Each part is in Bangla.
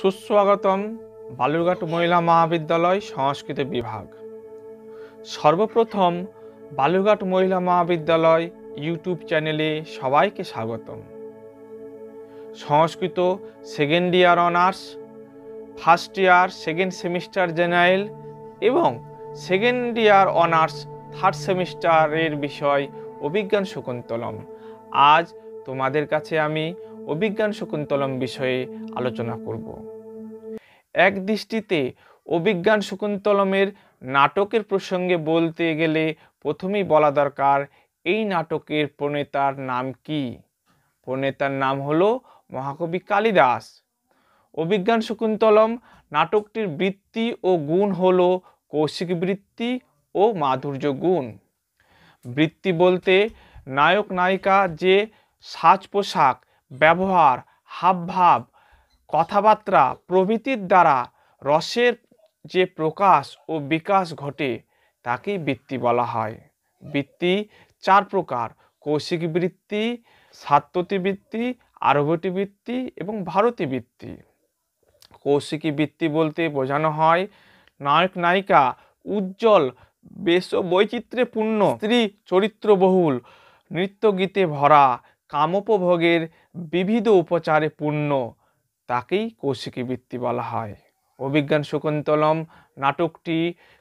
সুস্বাগতম বালুরঘাট মহিলা মহাবিদ্যালয় সংস্কৃত বিভাগ সর্বপ্রথম বালুরঘাট মহিলা মহাবিদ্যালয় ইউটিউব চ্যানেলে সবাইকে স্বাগতম Sanskrit second year honours first year second semester general এবং সেকেন্ড ইয়ার অনার্স থার্ড সেমিস্টারের বিষয় অভিজ্ঞান শকুন্তলম আজ তোমাদের কাছে আমি অভিজ্ঞান শকুন্তলম বিষয়ে আলোচনা করব এক দৃষ্টিতে অভিজ্ঞান শকুন্তলমের নাটকের প্রসঙ্গে বলতে গেলে প্রথমেই বলা দরকার এই নাটকের প্রণেতার নাম কি প্রণেতার নাম হলো মহাকবি কালিদাস অভিজ্ঞান শকুন্তলম নাটকটির বৃত্তি ও গুণ হল কৌশিক বৃত্তি ও মাধুর্য গুণ বৃত্তি বলতে নায়ক নায়িকা যে সাজ পোশাক ব্যবহার হাবভাব কথাবার্তা প্রভৃতির দ্বারা রসের যে প্রকাশ ও বিকাশ ঘটে তাকেই বৃত্তি বলা হয় বৃত্তি চার প্রকার কৌশিক বৃত্তি সাত্ততি বৃত্তি আরবটি বৃত্তি এবং ভারতী বৃত্তি কৌশিকী বৃত্তি বলতে বোঝানো হয় নায়ক নায়িকা উজ্জ্বল বেশ বৈচিত্র্যপূর্ণ স্ত্রী চরিত্রবহুল নৃত্যগীতে ভরা কামোপভোগের বিবিধ উপচারে পূর্ণ তাকেই কৌশিকী বৃত্তি বলা হয় অভিজ্ঞান শকুন্তলম নাটকটি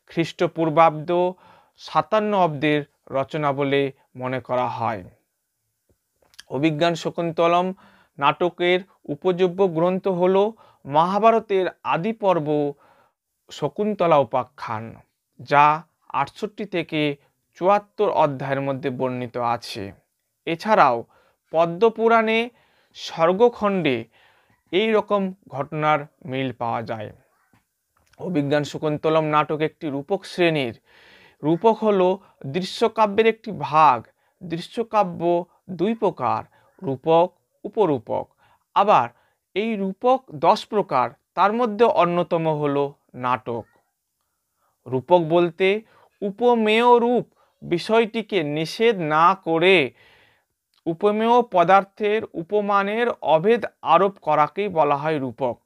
খ্রিস্টপূর্বাব্দ সাতান্ন অব্দের রচনা বলে মনে করা হয় অভিজ্ঞান শকুন্তলম নাটকের উপযোগ্য গ্রন্থ হল মহাভারতের আদি পর্ব শকুন্তলা উপাখ্যান যা আটষট্টি থেকে চুয়াত্তর অধ্যায়ের মধ্যে বর্ণিত আছে এছাড়াও পদ্মপুরাণে স্বর্গখণ্ডে এই রকম ঘটনার মিল পাওয়া যায় অভিজ্ঞান শকুন্তলম নাটক একটি রূপক শ্রেণীর রূপক হল দৃশ্যকাব্যের একটি ভাগ দৃশ্যকাব্য দুই প্রকার রূপক উপরূপক আবার এই রূপক দশ প্রকার তার মধ্যে অন্যতম হল নাটক রূপক বলতে উপমেয় রূপ বিষয়টিকে নিষেধ না করে উপমেয় পদার্থের উপমানের অভেদ আরোপ করাকেই বলা হয় রূপক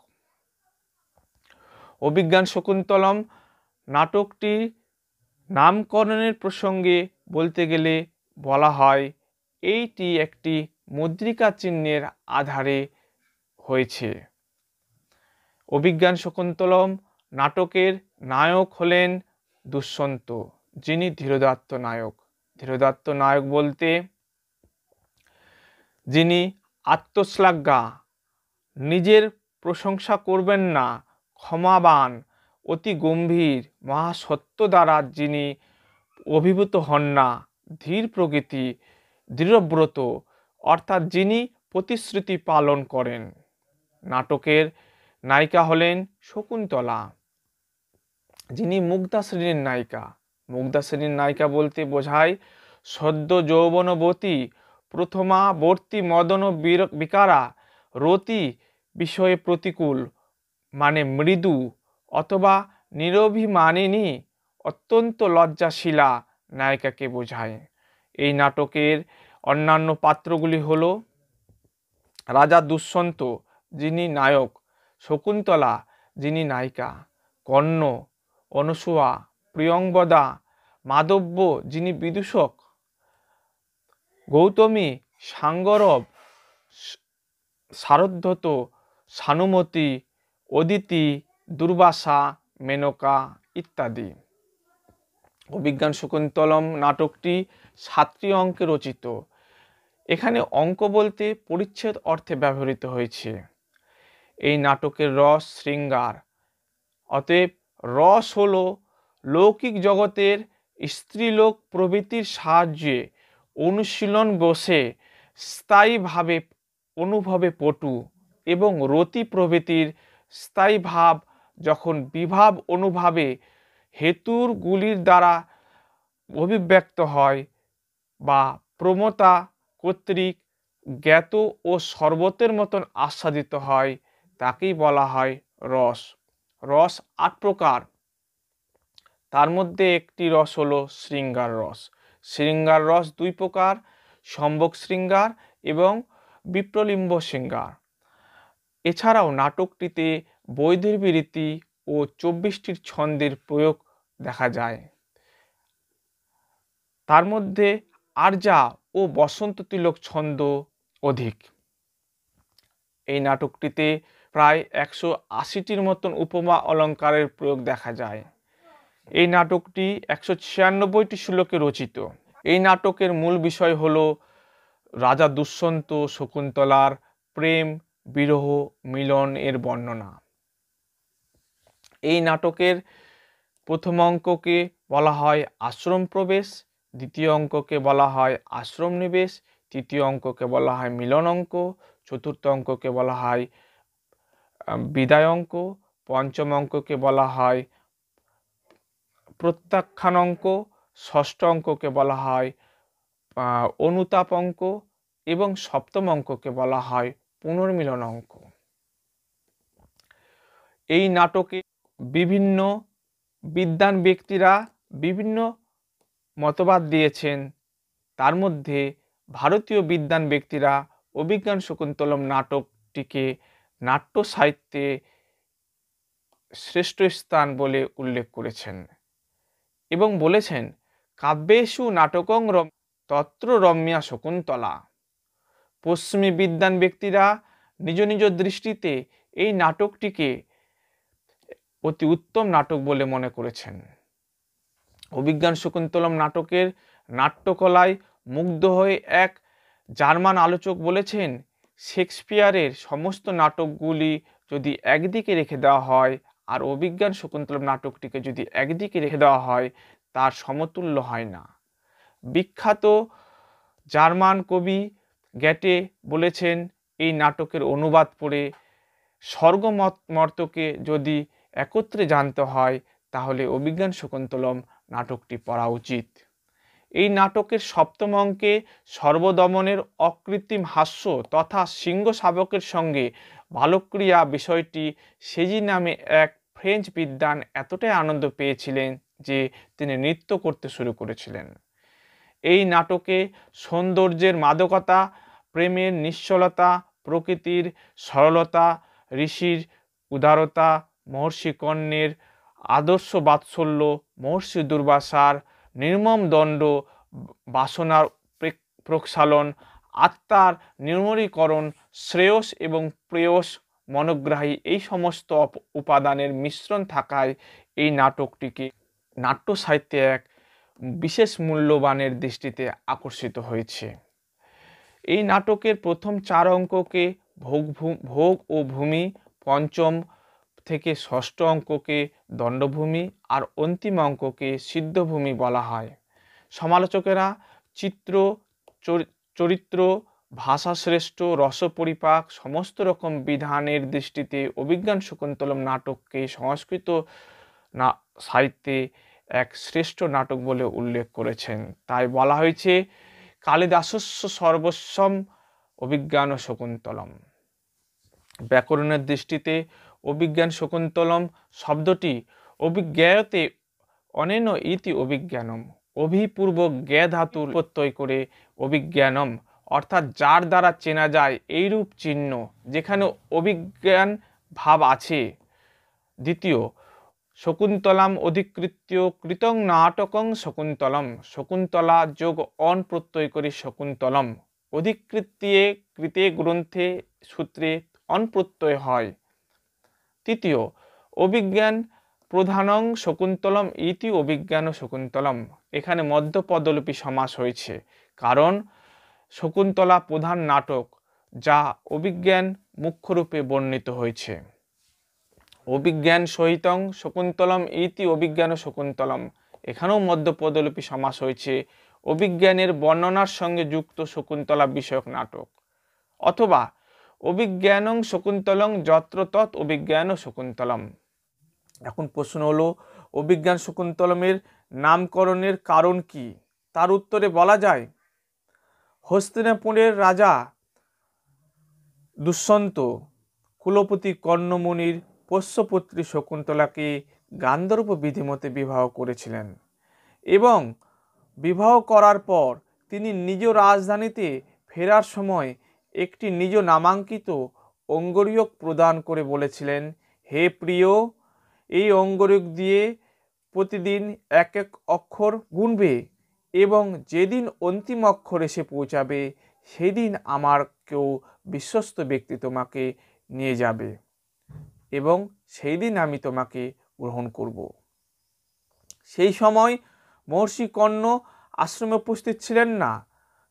অভিজ্ঞান শকুন্তলম নাটকটি নামকরণের প্রসঙ্গে বলতে গেলে বলা হয় এইটি একটি মুদ্রিকা চিহ্নের আধারে হয়েছে অভিজ্ঞান শকুন্তলম নাটকের নায়ক হলেন দুষ্যন্ত যিনি ধীরদাত্ত নায়ক ধীরদাত্ত নায়ক বলতে যিনি আত্মশ্লাজ্ঞা নিজের প্রশংসা করবেন না ক্ষমাবান অতি গম্ভীর মহাসত্য দ্বারা যিনি অভিভূত হন না ধীর প্রকৃতি দৃঢ়ব্রত অর্থাৎ যিনি প্রতিশ্রুতি পালন করেন নাটকের নায়িকা হলেন শকুন্তলা যিনি মুগ্ধা শ্রেণীর নায়িকা মুগ্ধা শ্রেণীর নায়িকা বলতে বোঝায় সদ্য যৌবনবতী প্রথমা বর্তি মদন ও বিকারা রতি বিষয়ে প্রতিকূল মানে মৃদু অথবা নিরভিমানিনী অত্যন্ত লজ্জাশীলা নায়িকাকে বোঝায় এই নাটকের অন্যান্য পাত্রগুলি হল রাজা দুষ্যন্ত যিনি নায়ক শকুন্তলা যিনি নায়িকা কর্ণ অনসুয়া প্রিয়ঙ্গদা মাধব্য যিনি বিদূষক গৌতমী সাঙ্গরব সারদ্ধত সানুমতি অদিতি দুর্বাসা মেনকা ইত্যাদি অভিজ্ঞান শকুন্তলম নাটকটি সাতটি অঙ্কে রচিত এখানে অঙ্ক বলতে পরিচ্ছেদ অর্থে ব্যবহৃত হয়েছে এই নাটকের রস শৃঙ্গার অতএব রস হল লৌকিক জগতের স্ত্রীলোক প্রভৃতির সাহায্যে অনুশীলন বসে স্থায়ীভাবে অনুভবে পটু এবং রতি প্রভৃতির স্থায়ী ভাব যখন বিভাব অনুভাবে হেতুর গুলির দ্বারা অভিব্যক্ত হয় বা প্রমতা কর্তৃক জ্ঞাত ও শরবতের মতন আস্বাদিত হয় তাকেই বলা হয় রস রস আট প্রকার তার মধ্যে একটি রস হলো শৃঙ্গার রস শৃঙ্গার রস দুই প্রকার সম্ভক শৃঙ্গার এবং বিপ্রলিম্ব শৃঙ্গার এছাড়াও নাটকটিতে বৈদর্ভী বিরীতি ও চব্বিশটির ছন্দের প্রয়োগ দেখা যায় তার মধ্যে আর্যা ও বসন্ত তিলক ছন্দ অধিক এই নাটকটিতে প্রায় একশো আশিটির মতন উপমা অলঙ্কারের প্রয়োগ দেখা যায় এই নাটকটি একশো ছিয়ানব্বইটি শ্লোকে রচিত এই নাটকের মূল বিষয় হল রাজা দুষ্যন্ত শকুন্তলার প্রেম বিরহ মিলন এর বর্ণনা এই নাটকের প্রথম অঙ্ককে বলা হয় আশ্রম প্রবেশ দ্বিতীয় অঙ্ককে বলা হয় আশ্রম নিবেশ তৃতীয় অঙ্ককে বলা হয় মিলন অঙ্ক চতুর্থ অঙ্ককে বলা হয় বিদায় অঙ্ক পঞ্চম অঙ্ককে বলা হয় প্রত্যাখ্যান অঙ্ক ষষ্ঠ অঙ্ককে বলা হয় অনুতাপ অঙ্ক এবং সপ্তম অঙ্ককে বলা হয় পুনর্মিলন অঙ্ক এই নাটকে বিভিন্ন বিদ্যান ব্যক্তিরা বিভিন্ন মতবাদ দিয়েছেন তার মধ্যে ভারতীয় বিদ্যান ব্যক্তিরা অভিজ্ঞান শকুন্তলম নাটকটিকে নাট্য সাহিত্যে শ্রেষ্ঠ স্থান বলে উল্লেখ করেছেন এবং বলেছেন কাব্যেষু নাটকং রম তত্র রম্যা শকুন্তলা পশ্চিমী বিদ্যান ব্যক্তিরা নিজ নিজ দৃষ্টিতে এই নাটকটিকে অতি উত্তম নাটক বলে মনে করেছেন অভিজ্ঞান শকুন্তলম নাটকের নাট্যকলায় মুগ্ধ হয়ে এক জার্মান আলোচক বলেছেন শেক্সপিয়ারের সমস্ত নাটকগুলি যদি একদিকে রেখে দেওয়া হয় আর অভিজ্ঞান শকুন্তলম নাটকটিকে যদি একদিকে রেখে দেওয়া হয় তার সমতুল্য হয় না বিখ্যাত জার্মান কবি গ্যাটে বলেছেন এই নাটকের অনুবাদ পড়ে স্বর্গমর্তকে যদি একত্রে জানতে হয় তাহলে অভিজ্ঞান শকুন্তলম নাটকটি পড়া উচিত এই নাটকের সপ্তম অঙ্কে সর্বদমনের অকৃত্রিম হাস্য তথা সিংহ শাবকের সঙ্গে ভালক্রিয়া বিষয়টি সেজি নামে এক ফ্রেঞ্চ বিদ্বান এতটাই আনন্দ পেয়েছিলেন যে তিনি নৃত্য করতে শুরু করেছিলেন এই নাটকে সৌন্দর্যের মাদকতা প্রেমের নিশ্চলতা প্রকৃতির সরলতা ঋষির উদারতা মহর্ষি কর্ণের আদর্শ বাৎসল্য মহর্ষি দুর্বাসার নির্মম দণ্ড বাসনার প্রক্ষালন আত্মার নির্মলীকরণ শ্রেয়স এবং প্রেয়স মনোগ্রাহী এই সমস্ত উপাদানের মিশ্রণ থাকায় এই নাটকটিকে নাট্য সাহিত্যে এক বিশেষ মূল্যবানের দৃষ্টিতে আকর্ষিত হয়েছে এই নাটকের প্রথম চার অঙ্ককে ভোগ ভোগ ও ভূমি পঞ্চম থেকে ষষ্ঠ অঙ্ককে দণ্ডভূমি আর অন্তিম অঙ্ককে সিদ্ধভূমি বলা হয় সমালোচকেরা চিত্র চরিত্র ভাষাশ্রেষ্ঠ রসপরিপাক সমস্ত রকম বিধানের দৃষ্টিতে অভিজ্ঞান শকুন্তলম নাটককে সংস্কৃত না সাহিত্যে এক শ্রেষ্ঠ নাটক বলে উল্লেখ করেছেন তাই বলা হয়েছে কালিদাসস্য সর্বস্বম অভিজ্ঞান ও শকুন্তলম ব্যাকরণের দৃষ্টিতে অভিজ্ঞান শকুন্তলম শব্দটি অভিজ্ঞায়তে অনেন ইতি অভিজ্ঞানম অভিপূর্ব জ্ঞাধাতুর প্রত্যয় করে অভিজ্ঞানম অর্থাৎ যার দ্বারা চেনা যায় এইরূপ চিহ্ন যেখানে অভিজ্ঞান ভাব আছে দ্বিতীয় শকুন্তলাম অধিকৃত্য কৃতং নাটকং শকুন্তলম শকুন্তলা যোগ অন প্রত্যয় করে শকুন্তলম অধিকৃত্যে কৃতে গ্রন্থে সূত্রে অন প্রত্যয় হয় তৃতীয় অভিজ্ঞান প্রধানং শকুন্তলম ইতি অভিজ্ঞান শকুন্তলম এখানে মধ্যপদলিপি সমাস হয়েছে কারণ শকুন্তলা প্রধান নাটক যা অভিজ্ঞান মুখ্যরূপে বর্ণিত হয়েছে অভিজ্ঞান সহিতং শকুন্তলম ইতি অভিজ্ঞান শকুন্তলম এখানেও মধ্যপদলিপি সমাস হয়েছে অভিজ্ঞানের বর্ণনার সঙ্গে যুক্ত শকুন্তলা বিষয়ক নাটক অথবা অভিজ্ঞানং শকুন্তলং যত্র তৎ অভিজ্ঞান শকুন্তলম এখন প্রশ্ন হলো অভিজ্ঞান শকুন্তলমের নামকরণের কারণ কি তার উত্তরে বলা যায় হস্তিনাপুরের রাজা দুষ্যন্ত কুলপতি কর্ণমণির পোষ্যপুত্রী শকুন্তলাকে গান্ধর্ব বিধিমতে বিবাহ করেছিলেন এবং বিবাহ করার পর তিনি নিজ রাজধানীতে ফেরার সময় একটি নিজ নামাঙ্কিত অঙ্গরীয়ক প্রদান করে বলেছিলেন হে প্রিয় এই অঙ্গরীয়ক দিয়ে প্রতিদিন এক এক অক্ষর গুনবে এবং যেদিন অন্তিম অক্ষরে সে পৌঁছাবে সেদিন আমার কেউ বিশ্বস্ত ব্যক্তি তোমাকে নিয়ে যাবে এবং সেই দিন আমি তোমাকে গ্রহণ করব সেই সময় মহর্ষি কর্ণ আশ্রমে উপস্থিত ছিলেন না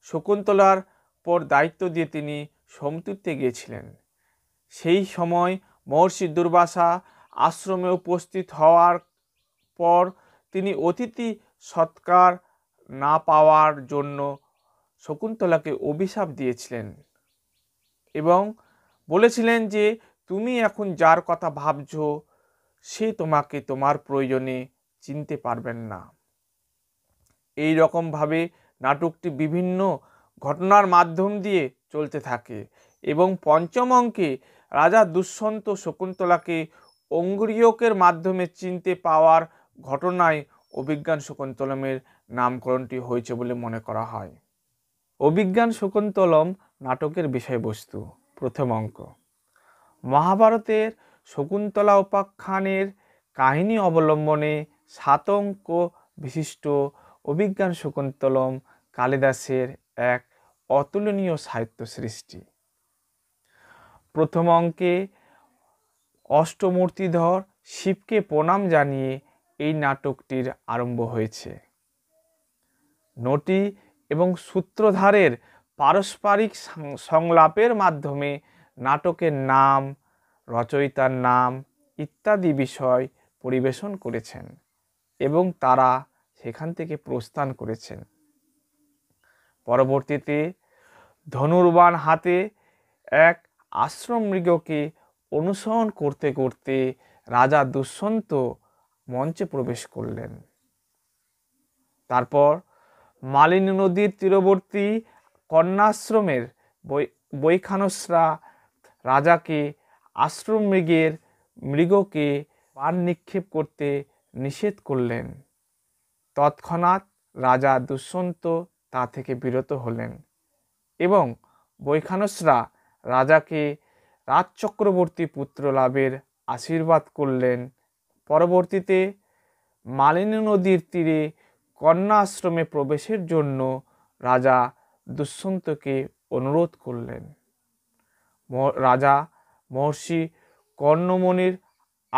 শকুন্তলার পর দায়িত্ব দিয়ে তিনি সমতীর্থে গিয়েছিলেন সেই সময় মহর্ষি দুর্বাসা আশ্রমে উপস্থিত হওয়ার পর তিনি অতিথি সৎকার না পাওয়ার জন্য শকুন্তলাকে অভিশাপ দিয়েছিলেন এবং বলেছিলেন যে তুমি এখন যার কথা ভাবছ সে তোমাকে তোমার প্রয়োজনে চিনতে পারবেন না এই রকমভাবে নাটকটি বিভিন্ন ঘটনার মাধ্যম দিয়ে চলতে থাকে এবং পঞ্চম অঙ্কে রাজা দুষ্যন্ত শকুন্তলাকে অঙ্গুরীয়কের মাধ্যমে চিনতে পাওয়ার ঘটনায় অভিজ্ঞান শকুন্তলমের নামকরণটি হয়েছে বলে মনে করা হয় অভিজ্ঞান শকুন্তলম নাটকের বিষয়বস্তু প্রথম অঙ্ক মহাভারতের শকুন্তলা উপাখ্যানের কাহিনী অবলম্বনে সাত অঙ্ক বিশিষ্ট অভিজ্ঞান শকুন্তলম কালিদাসের এক অতুলনীয় সাহিত্য সৃষ্টি প্রথম অঙ্কে অষ্টমূর্তিধর শিবকে প্রণাম জানিয়ে এই নাটকটির আরম্ভ হয়েছে নটি এবং সূত্রধারের পারস্পরিক সংলাপের মাধ্যমে নাটকের নাম রচয়িতার নাম ইত্যাদি বিষয় পরিবেশন করেছেন এবং তারা সেখান থেকে প্রস্থান করেছেন পরবর্তীতে ধনুর্বান হাতে এক আশ্রম অনুসরণ করতে করতে রাজা দুষ্যন্ত মঞ্চে প্রবেশ করলেন তারপর মালিনী নদীর তীরবর্তী কন্যাশ্রমের বৈখানসরা রাজাকে আশ্রম মৃগের মৃগকে পান নিক্ষেপ করতে নিষেধ করলেন তৎক্ষণাৎ রাজা দুষ্যন্ত তা থেকে বিরত হলেন এবং বৈখানসরা রাজাকে রাজচক্রবর্তী পুত্র লাভের আশীর্বাদ করলেন পরবর্তীতে মালিনী নদীর তীরে কন্যা আশ্রমে প্রবেশের জন্য রাজা দুষ্যন্তকে অনুরোধ করলেন রাজা মহর্ষি কর্ণমণির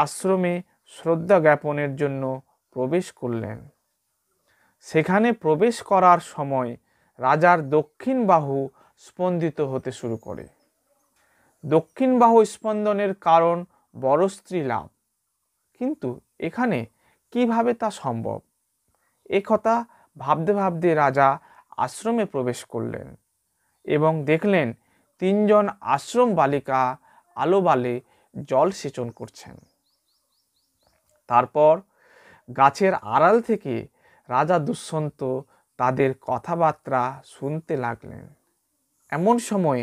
আশ্রমে শ্রদ্ধা জ্ঞাপনের জন্য প্রবেশ করলেন সেখানে প্রবেশ করার সময় রাজার দক্ষিণ বাহু স্পন্দিত হতে শুরু করে দক্ষিণ বাহু স্পন্দনের কারণ বড় স্ত্রী লাভ কিন্তু এখানে কিভাবে তা সম্ভব একথা ভাবতে ভাবতে রাজা আশ্রমে প্রবেশ করলেন এবং দেখলেন তিনজন আশ্রম বালিকা আলো বালে জল সেচন করছেন তারপর গাছের আড়াল থেকে রাজা দুষ্যন্ত তাদের কথাবার্তা শুনতে লাগলেন এমন সময়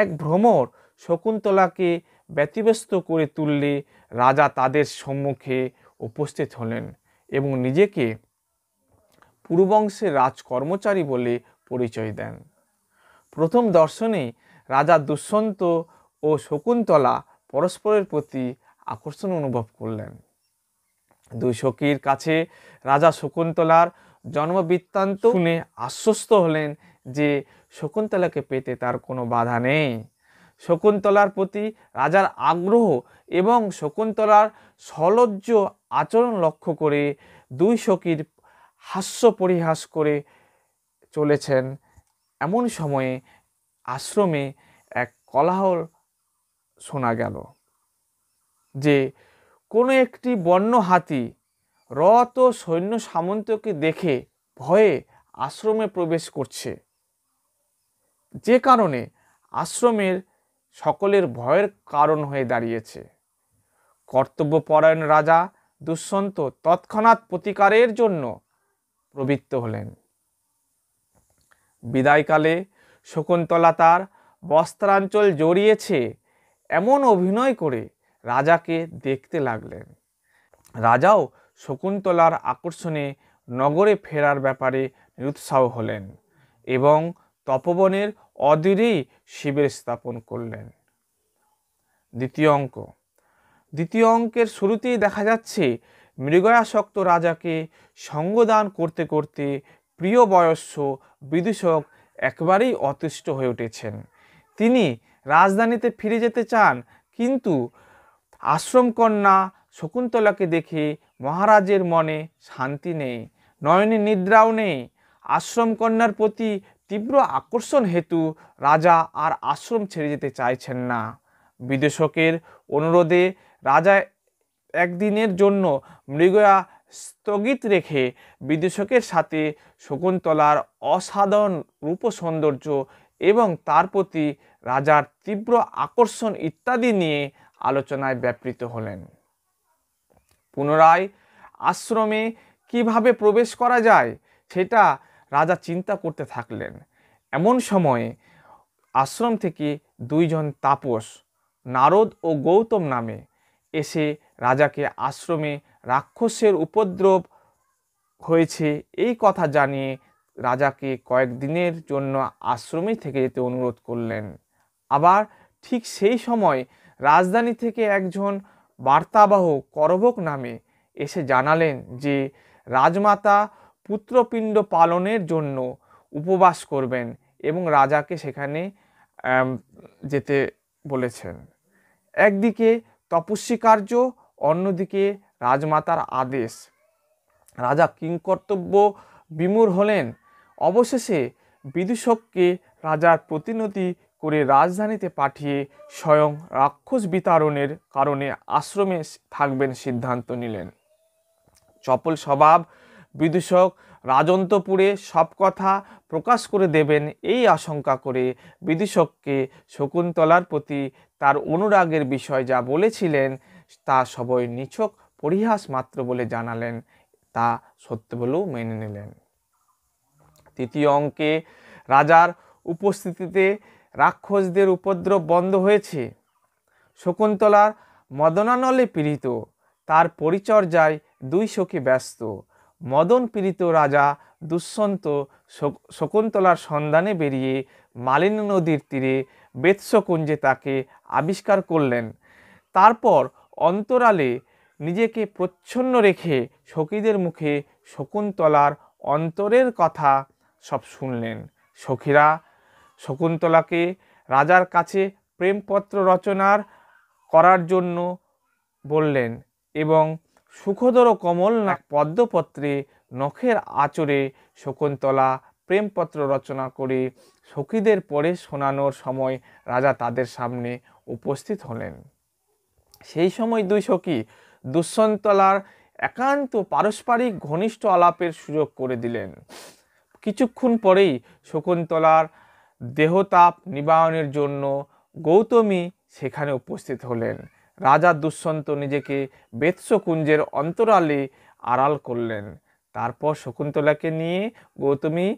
এক ভ্রমর শকুন্তলাকে ব্যতিব্যস্ত করে তুললে রাজা তাদের সম্মুখে উপস্থিত হলেন এবং নিজেকে পূর্ববংশের রাজকর্মচারী বলে পরিচয় দেন প্রথম দর্শনে রাজা দুষ্যন্ত ও শকুন্তলা পরস্পরের প্রতি আকর্ষণ অনুভব করলেন দুই সখীর কাছে রাজা শকুন্তলার জন্মবৃত্তান্ত শুনে আশ্বস্ত হলেন যে শকুন্তলাকে পেতে তার কোনো বাধা নেই শকুন্তলার প্রতি রাজার আগ্রহ এবং শকুন্তলার সলজ্জ আচরণ লক্ষ্য করে দুই সখীর হাস্য পরিহাস করে চলেছেন এমন সময়ে আশ্রমে এক কলাহল শোনা গেল যে কোনো একটি বন্য হাতি রত সৈন্য সামন্তকে দেখে ভয়ে আশ্রমে প্রবেশ করছে যে কারণে আশ্রমের সকলের ভয়ের কারণ হয়ে দাঁড়িয়েছে কর্তব্যপরায়ণ রাজা দুঃসন্ত তৎক্ষণাৎ প্রতিকারের জন্য প্রবৃত্ত হলেন বিদায়কালে শকুন্তলা তার বস্ত্রাঞ্চল জড়িয়েছে এমন অভিনয় করে রাজাকে দেখতে লাগলেন রাজাও শকুন্তলার আকর্ষণে নগরে ফেরার ব্যাপারে নিরুৎসাহ হলেন এবং তপবনের অদূরেই শিবের স্থাপন করলেন দ্বিতীয় অঙ্ক দ্বিতীয় অঙ্কের শুরুতেই দেখা যাচ্ছে মৃগয়াসক্ত রাজাকে সঙ্গদান করতে করতে প্রিয় বয়স্য বিদূষক একবারেই অতিষ্ঠ হয়ে উঠেছেন তিনি রাজধানীতে ফিরে যেতে চান কিন্তু আশ্রমকন্যা শকুন্তলাকে দেখে মহারাজের মনে শান্তি নেই নয়নে নিদ্রাও নেই আশ্রমকন্যার প্রতি তীব্র আকর্ষণ হেতু রাজা আর আশ্রম ছেড়ে যেতে চাইছেন না বিদেশকের অনুরোধে রাজা একদিনের জন্য মৃগয়া স্থগিত রেখে বিদূষকের সাথে শকুন্তলার অসাধারণ রূপ সৌন্দর্য এবং তার প্রতি রাজার তীব্র আকর্ষণ ইত্যাদি নিয়ে আলোচনায় ব্যাপৃত হলেন পুনরায় আশ্রমে কিভাবে প্রবেশ করা যায় সেটা রাজা চিন্তা করতে থাকলেন এমন সময়ে আশ্রম থেকে দুইজন তাপস নারদ ও গৌতম নামে এসে রাজাকে আশ্রমে রাক্ষসের উপদ্রব হয়েছে এই কথা জানিয়ে রাজাকে কয়েকদিনের জন্য আশ্রমে থেকে যেতে অনুরোধ করলেন আবার ঠিক সেই সময় রাজধানী থেকে একজন বার্তাবাহ করবক নামে এসে জানালেন যে রাজমাতা পুত্রপিণ্ড পালনের জন্য উপবাস করবেন এবং রাজাকে সেখানে যেতে বলেছেন একদিকে তপস্বী কার্য অন্যদিকে রাজমাতার আদেশ রাজা কিংকর্তব্য বিমূর হলেন অবশেষে বিদূষককে রাজার প্রতিনতি করে রাজধানীতে পাঠিয়ে স্বয়ং রাক্ষস বিতারণের কারণে আশ্রমে থাকবেন সিদ্ধান্ত নিলেন চপল স্বভাব বিদূষক রাজন্তপুরে সব কথা প্রকাশ করে দেবেন এই আশঙ্কা করে বিদূষককে শকুন্তলার প্রতি তার অনুরাগের বিষয় যা বলেছিলেন তা সবই নিছক পরিহাস মাত্র বলে জানালেন তা সত্য বলেও মেনে নিলেন তৃতীয় অঙ্কে রাজার উপস্থিতিতে রাক্ষসদের উপদ্রব বন্ধ হয়েছে শকুন্তলার মদনানলে পীড়িত তার পরিচর্যায় দুই সখী ব্যস্ত মদন পীড়িত রাজা দুঃসন্ত শকুন্তলার সন্ধানে বেরিয়ে মালিনী নদীর তীরে বেতশকুঞ্জে তাকে আবিষ্কার করলেন তারপর অন্তরালে নিজেকে প্রচ্ছন্ন রেখে সখীদের মুখে শকুন্তলার অন্তরের কথা সব শুনলেন সখীরা শকুন্তলাকে রাজার কাছে প্রেমপত্র রচনার করার জন্য বললেন এবং সুখদর কমল না পদ্মপত্রে নখের আচরে শকুন্তলা প্রেমপত্র রচনা করে সখীদের পরে শোনানোর সময় রাজা তাদের সামনে উপস্থিত হলেন সেই সময় দুই সখী দুঃসন্তলার একান্ত পারস্পরিক ঘনিষ্ঠ আলাপের সুযোগ করে দিলেন কিছুক্ষণ পরেই শকুন্তলার দেহতাপ নিবারণের জন্য গৌতমী সেখানে উপস্থিত হলেন রাজা দুষ্যন্ত নিজেকে বেৎসকুঞ্জের অন্তরালে আড়াল করলেন তারপর শকুন্তলাকে নিয়ে গৌতমী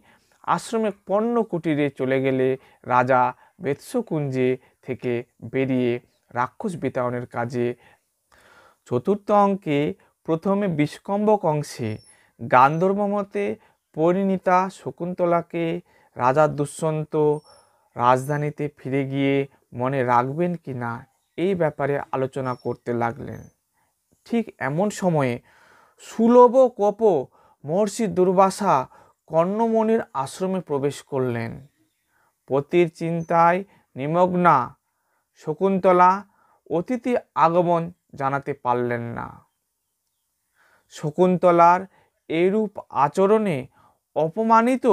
আশ্রমে পণ্য কুটিরে চলে গেলে রাজা বেৎসকুঞ্জে থেকে বেরিয়ে রাক্ষস বিতাড়নের কাজে চতুর্থ অঙ্কে প্রথমে বিষ্কম্বক অংশে মতে পরিণীতা শকুন্তলাকে রাজা দুষ্যন্ত রাজধানীতে ফিরে গিয়ে মনে রাখবেন কি না এই ব্যাপারে আলোচনা করতে লাগলেন ঠিক এমন সময়ে সুলভ কপ মহর্ষি দুর্বাসা কর্ণমণির আশ্রমে প্রবেশ করলেন পতির চিন্তায় নিমগ্না শকুন্তলা অতিথি আগমন জানাতে পারলেন না শকুন্তলার এরূপ আচরণে অপমানিত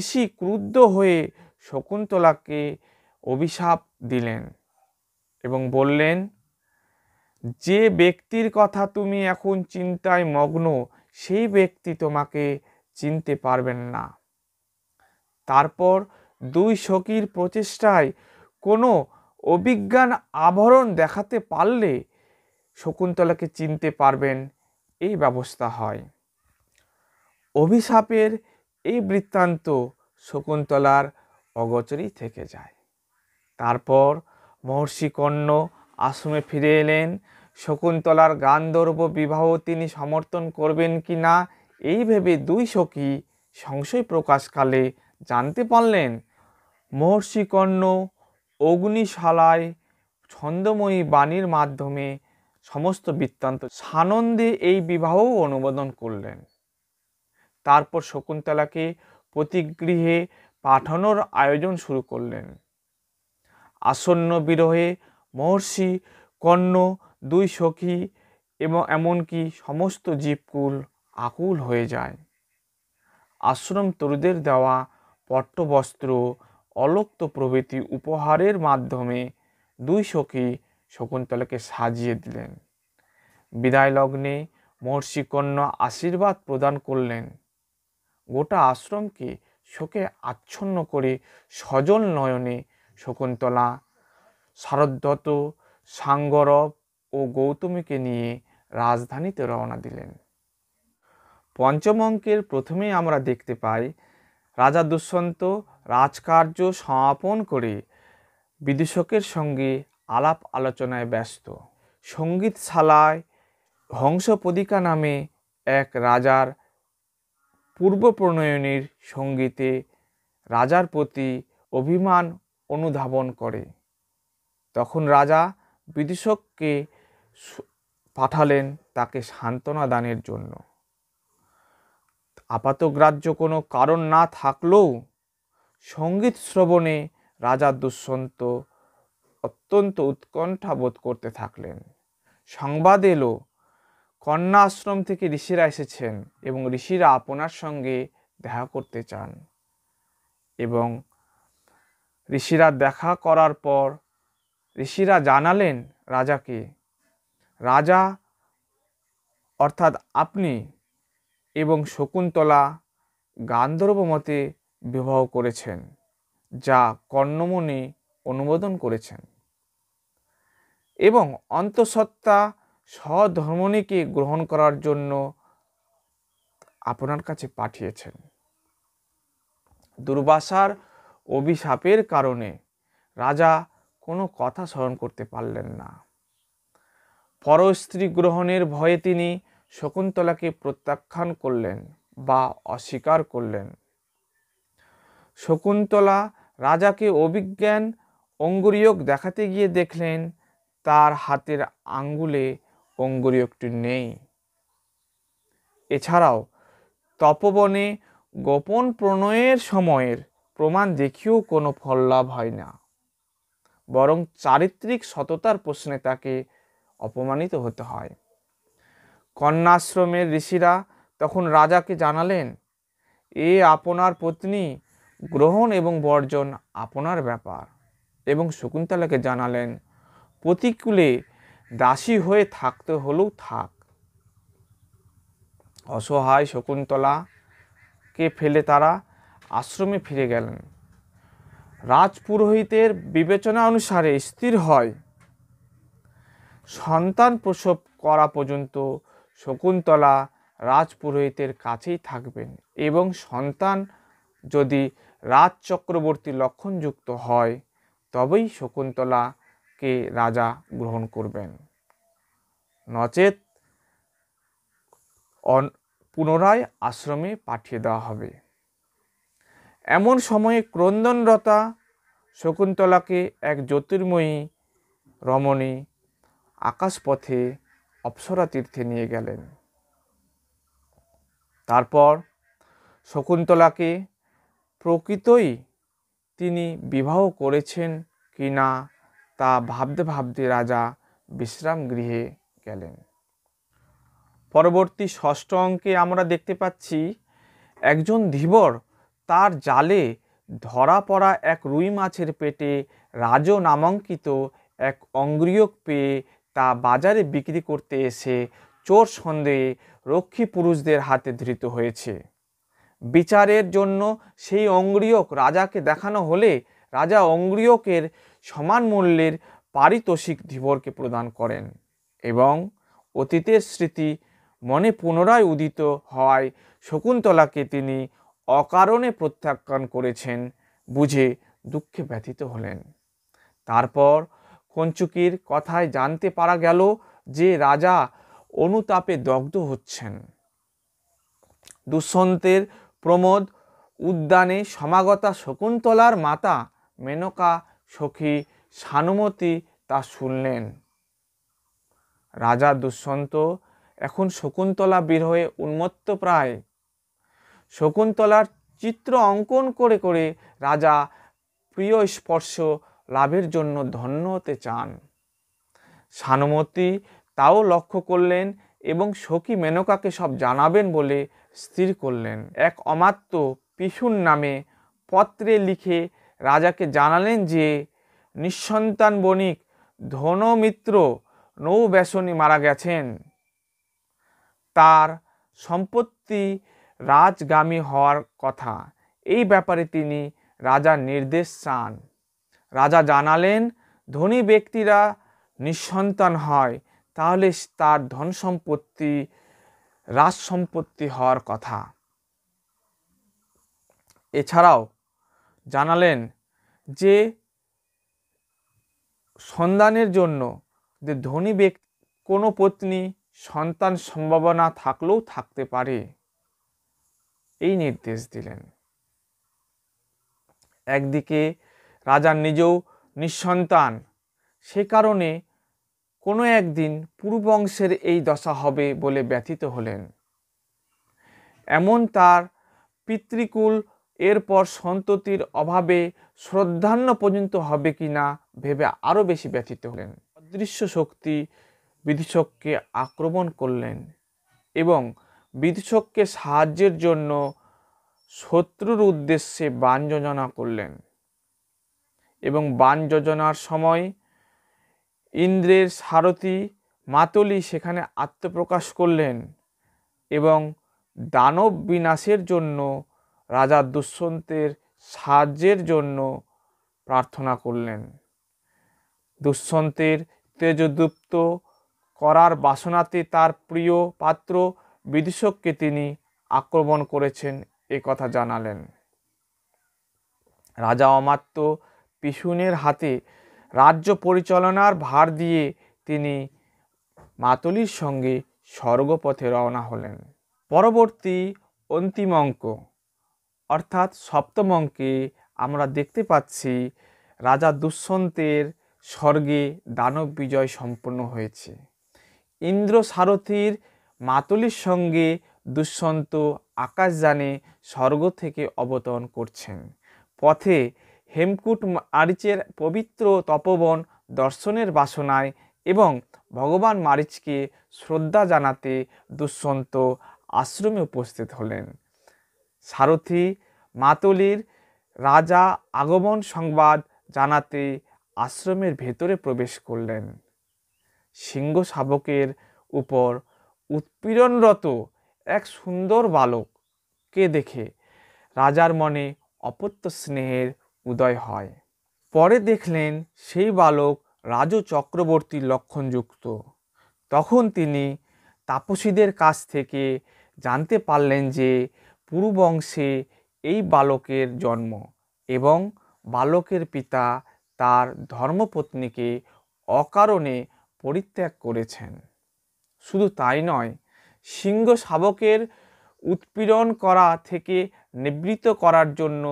ঋষি ক্রুদ্ধ হয়ে শকুন্তলাকে অভিশাপ দিলেন এবং বললেন যে ব্যক্তির কথা তুমি এখন চিন্তায় মগ্ন সেই ব্যক্তি তোমাকে চিনতে পারবেন না তারপর দুই সখীর প্রচেষ্টায় কোনো অভিজ্ঞান আভরণ দেখাতে পারলে শকুন্তলাকে চিনতে পারবেন এই ব্যবস্থা হয় অভিশাপের এই বৃত্তান্ত শকুন্তলার অগচরই থেকে যায় তারপর মহর্ষি কর্ণ আশ্রমে ফিরে এলেন শকুন্তলার গান্ধর্ব বিবাহ তিনি সমর্থন করবেন কি না এই ভেবে দুই সখী সংশয় প্রকাশকালে জানতে পারলেন মহর্ষি কর্ণ অগ্নিশালায় ছন্দময়ী বাণীর মাধ্যমে সমস্ত বৃত্তান্ত সানন্দে এই বিবাহ অনুমোদন করলেন তারপর শকুন্তলাকে প্রতিগৃহে পাঠানোর আয়োজন শুরু করলেন আসন্ন বিরহে মহর্ষি কর্ণ দুই সখী এবং এমনকি সমস্ত জীবকুল আকুল হয়ে যায় আশ্রম তরুদের দেওয়া পট্টবস্ত্র অলক্ত প্রভৃতি উপহারের মাধ্যমে দুই সখী শকুন্তলাকে সাজিয়ে দিলেন বিদায় লগ্নে মহর্ষি কন্যা আশীর্বাদ প্রদান করলেন গোটা আশ্রমকে শোকে আচ্ছন্ন করে সজল নয়নে শকুন্তলা শারদত্ত সাঙ্গরব ও গৌতমীকে নিয়ে রাজধানীতে রওনা দিলেন পঞ্চম অঙ্কের প্রথমেই আমরা দেখতে পাই রাজা দুষ্যন্ত রাজকার্য সমাপন করে বিদূষকের সঙ্গে আলাপ আলোচনায় ব্যস্ত সঙ্গীতশালায় হংসপদিকা নামে এক রাজার প্রণয়নের সঙ্গীতে রাজার প্রতি অভিমান অনুধাবন করে তখন রাজা বিদূষককে পাঠালেন তাকে সান্ত্বনা দানের জন্য আপাতগ্রাহ্য কোনো কারণ না থাকলেও সঙ্গীত শ্রবণে রাজা দুষ্যন্ত অত্যন্ত উৎকণ্ঠা বোধ করতে থাকলেন সংবাদ এলো কন্যা আশ্রম থেকে ঋষিরা এসেছেন এবং ঋষিরা আপনার সঙ্গে দেখা করতে চান এবং ঋষিরা দেখা করার পর ঋষিরা জানালেন রাজাকে রাজা অর্থাৎ আপনি এবং শকুন্তলা গান্ধর্ব মতে বিবাহ করেছেন যা কর্ণমণি অনুমোদন করেছেন এবং অন্তঃসত্ত্বা সহধর্মণীকে গ্রহণ করার জন্য আপনার কাছে পাঠিয়েছেন দুর্বাসার অভিশাপের কারণে রাজা কোনো কথা স্মরণ করতে পারলেন না পরস্ত্রী গ্রহণের ভয়ে তিনি শকুন্তলাকে প্রত্যাখ্যান করলেন বা অস্বীকার করলেন শকুন্তলা রাজাকে অভিজ্ঞান অঙ্গুরীয়ক দেখাতে গিয়ে দেখলেন তার হাতের আঙ্গুলে অঙ্গুরীয়কটি নেই এছাড়াও তপবনে গোপন প্রণয়ের সময়ের প্রমাণ দেখিয়েও কোনো ফল লাভ হয় না বরং চারিত্রিক সততার প্রশ্নে তাকে অপমানিত হতে হয় কন্যাশ্রমের ঋষিরা তখন রাজাকে জানালেন এ আপনার পত্নী গ্রহণ এবং বর্জন আপনার ব্যাপার এবং শকুন্তলাকে জানালেন প্রতিকূলে দাসী হয়ে থাকতে হলেও থাক অসহায় শকুন্তলাকে ফেলে তারা আশ্রমে ফিরে গেলেন রাজপুরোহিতের বিবেচনা অনুসারে স্থির হয় সন্তান প্রসব করা পর্যন্ত শকুন্তলা রাজপুরোহিতের কাছেই থাকবেন এবং সন্তান যদি রাজ চক্রবর্তী লক্ষণযুক্ত হয় তবেই শকুন্তলাকে রাজা গ্রহণ করবেন নচেত পুনরায় আশ্রমে পাঠিয়ে দেওয়া হবে এমন সময়ে ক্রন্দনরতা শকুন্তলাকে এক জ্যোতির্ময়ী রমণী আকাশপথে অপ্সরা তীর্থে নিয়ে গেলেন তারপর শকুন্তলাকে প্রকৃতই তিনি বিবাহ করেছেন কি না তা ভাবতে ভাবতে রাজা বিশ্রাম গৃহে গেলেন পরবর্তী ষষ্ঠ অঙ্কে আমরা দেখতে পাচ্ছি একজন ধীবর তার জালে ধরা পড়া এক রুই মাছের পেটে রাজ নামাঙ্কিত এক অঙ্গ্রিয়ক পেয়ে তা বাজারে বিক্রি করতে এসে চোর সন্দেহে রক্ষী পুরুষদের হাতে ধৃত হয়েছে বিচারের জন্য সেই অঙ্গ্রিয়ক রাজাকে দেখানো হলে রাজা অঙ্গ্রিয়কের সমান মূল্যের পারিতোষিক ধীবরকে প্রদান করেন এবং অতীতের স্মৃতি মনে পুনরায় উদিত হওয়ায় শকুন্তলাকে তিনি অকারণে প্রত্যাখ্যান করেছেন বুঝে দুঃখে ব্যথিত হলেন তারপর কঞ্চুকির কথায় জানতে পারা গেল যে রাজা অনুতাপে দগ্ধ হচ্ছেন দুঃসন্তের প্রমোদ উদ্যানে সমাগতা শকুন্তলার মাতা মেনকা সখী সানুমতি তা শুনলেন রাজা দুষ্যন্ত এখন শকুন্তলা বিরহে উন্মত্ত প্রায় শকুন্তলার চিত্র অঙ্কন করে করে রাজা প্রিয় স্পর্শ লাভের জন্য ধন্য হতে চান সানুমতি তাও লক্ষ্য করলেন এবং সখী মেনকাকে সব জানাবেন বলে স্থির করলেন এক অমাত্য পিসুর নামে পত্রে লিখে রাজাকে জানালেন যে নিঃসন্তান বণিক ধনমিত্র নৌব্যাসনী মারা গেছেন তার সম্পত্তি রাজগামী হওয়ার কথা এই ব্যাপারে তিনি রাজার নির্দেশ চান রাজা জানালেন ধনী ব্যক্তিরা নিঃসন্তান হয় তাহলে তার ধন সম্পত্তি রাজ সম্পত্তি হওয়ার কথা এছাড়াও জানালেন যে সন্ধানের জন্য যে ধনী ব্যক্তি কোনো পত্নী সন্তান সম্ভাবনা থাকলেও থাকতে পারে এই নির্দেশ দিলেন একদিকে রাজার নিজেও নিঃসন্তান সে কারণে কোনো একদিন পূর্ববংশের এই দশা হবে বলে ব্যথিত হলেন এমন তার পিতৃকুল এরপর সন্ততির অভাবে শ্রদ্ধান্ন পর্যন্ত হবে কি না ভেবে আরও বেশি ব্যথিত হলেন অদৃশ্য শক্তি বিদূষককে আক্রমণ করলেন এবং বিদূষককে সাহায্যের জন্য শত্রুর উদ্দেশ্যে বাণ যোজনা করলেন এবং বাণ যোজনার সময় ইন্দ্রের সারথি মাতলি সেখানে আত্মপ্রকাশ করলেন এবং দানব বিনাশের জন্য রাজা দুষ্যন্তের সাহায্যের জন্য প্রার্থনা করলেন দুষ্যন্তের তেজদুপ্ত করার বাসনাতে তার প্রিয় পাত্র বিদূষককে তিনি আক্রমণ করেছেন এ কথা জানালেন রাজা অমাত্য পিসুনের হাতে রাজ্য পরিচালনার ভার দিয়ে তিনি মাতুলির সঙ্গে স্বর্গপথে রওনা হলেন পরবর্তী অন্তিম অঙ্ক অর্থাৎ সপ্তম অঙ্কে আমরা দেখতে পাচ্ছি রাজা দুষ্যন্তের স্বর্গে দানব বিজয় সম্পন্ন হয়েছে ইন্দ্র সারথীর মাতুলির সঙ্গে দুষ্যন্ত আকাশযানে স্বর্গ থেকে অবতরণ করছেন পথে হেমকুট মারিচের পবিত্র তপবন দর্শনের বাসনায় এবং ভগবান মারিচকে শ্রদ্ধা জানাতে দুঃসন্ত আশ্রমে উপস্থিত হলেন সারথি মাতলির রাজা আগমন সংবাদ জানাতে আশ্রমের ভেতরে প্রবেশ করলেন সিংহ শাবকের উপর উৎপীড়নরত এক সুন্দর বালককে দেখে রাজার মনে অপত্য স্নেহের উদয় হয় পরে দেখলেন সেই বালক রাজু চক্রবর্তীর লক্ষণযুক্ত তখন তিনি তাপসীদের কাছ থেকে জানতে পারলেন যে পুরুবংশে এই বালকের জন্ম এবং বালকের পিতা তার ধর্মপত্নীকে অকারণে পরিত্যাগ করেছেন শুধু তাই নয় সিংহ শাবকের উৎপীড়ন করা থেকে নিবৃত্ত করার জন্য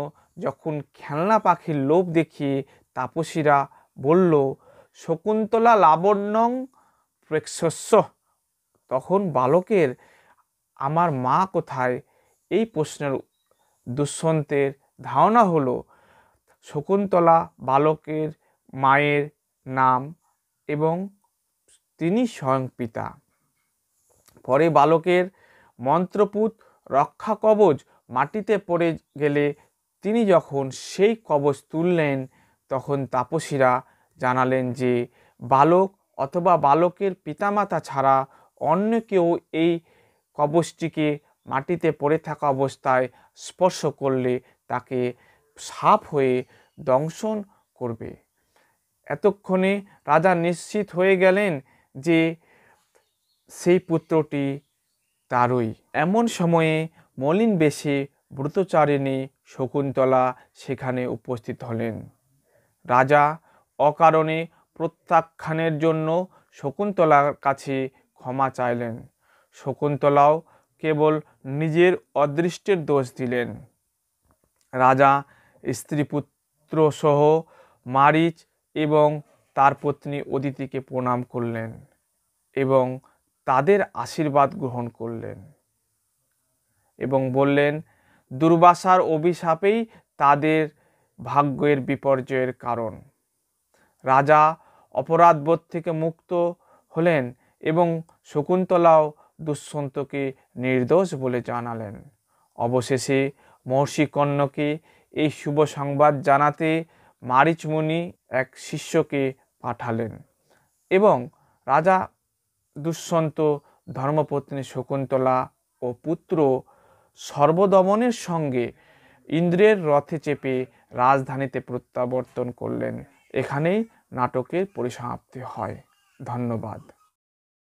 যখন খেলনা পাখির লোভ দেখিয়ে তাপসীরা বলল শকুন্তলা লাবণ্যং প্রেক্ষস্য তখন বালকের আমার মা কোথায় এই প্রশ্নের দুঃসন্তের ধারণা হল শকুন্তলা বালকের মায়ের নাম এবং তিনি স্বয়ং পিতা পরে বালকের মন্ত্রপুত রক্ষা কবচ মাটিতে পড়ে গেলে তিনি যখন সেই কবচ তুললেন তখন তাপসীরা জানালেন যে বালক অথবা বালকের পিতামাতা ছাড়া অন্য কেউ এই কবচটিকে মাটিতে পড়ে থাকা অবস্থায় স্পর্শ করলে তাকে সাপ হয়ে দংশন করবে এতক্ষণে রাজা নিশ্চিত হয়ে গেলেন যে সেই পুত্রটি তারই এমন সময়ে মলিন বেশে ব্রতচারিণী শকুন্তলা সেখানে উপস্থিত হলেন রাজা অকারণে প্রত্যাখ্যানের জন্য শকুন্তলার কাছে ক্ষমা চাইলেন শকুন্তলাও কেবল নিজের অদৃষ্টের দোষ দিলেন রাজা স্ত্রী পুত্রসহ মারিচ এবং তার পত্নী অদিতিকে প্রণাম করলেন এবং তাদের আশীর্বাদ গ্রহণ করলেন এবং বললেন দুর্বাসার অভিশাপেই তাদের ভাগ্যের বিপর্যয়ের কারণ রাজা অপরাধবোধ থেকে মুক্ত হলেন এবং শকুন্তলাও দুষ্যন্তকে নির্দোষ বলে জানালেন অবশেষে মহর্ষি এই শুভ সংবাদ জানাতে মারিচমণি এক শিষ্যকে পাঠালেন এবং রাজা দুষ্যন্ত ধর্মপত্নী শকুন্তলা ও পুত্র সর্বদমনের সঙ্গে ইন্দ্রের রথে চেপে রাজধানীতে প্রত্যাবর্তন করলেন এখানেই নাটকের পরিসমাপ্তি হয় ধন্যবাদ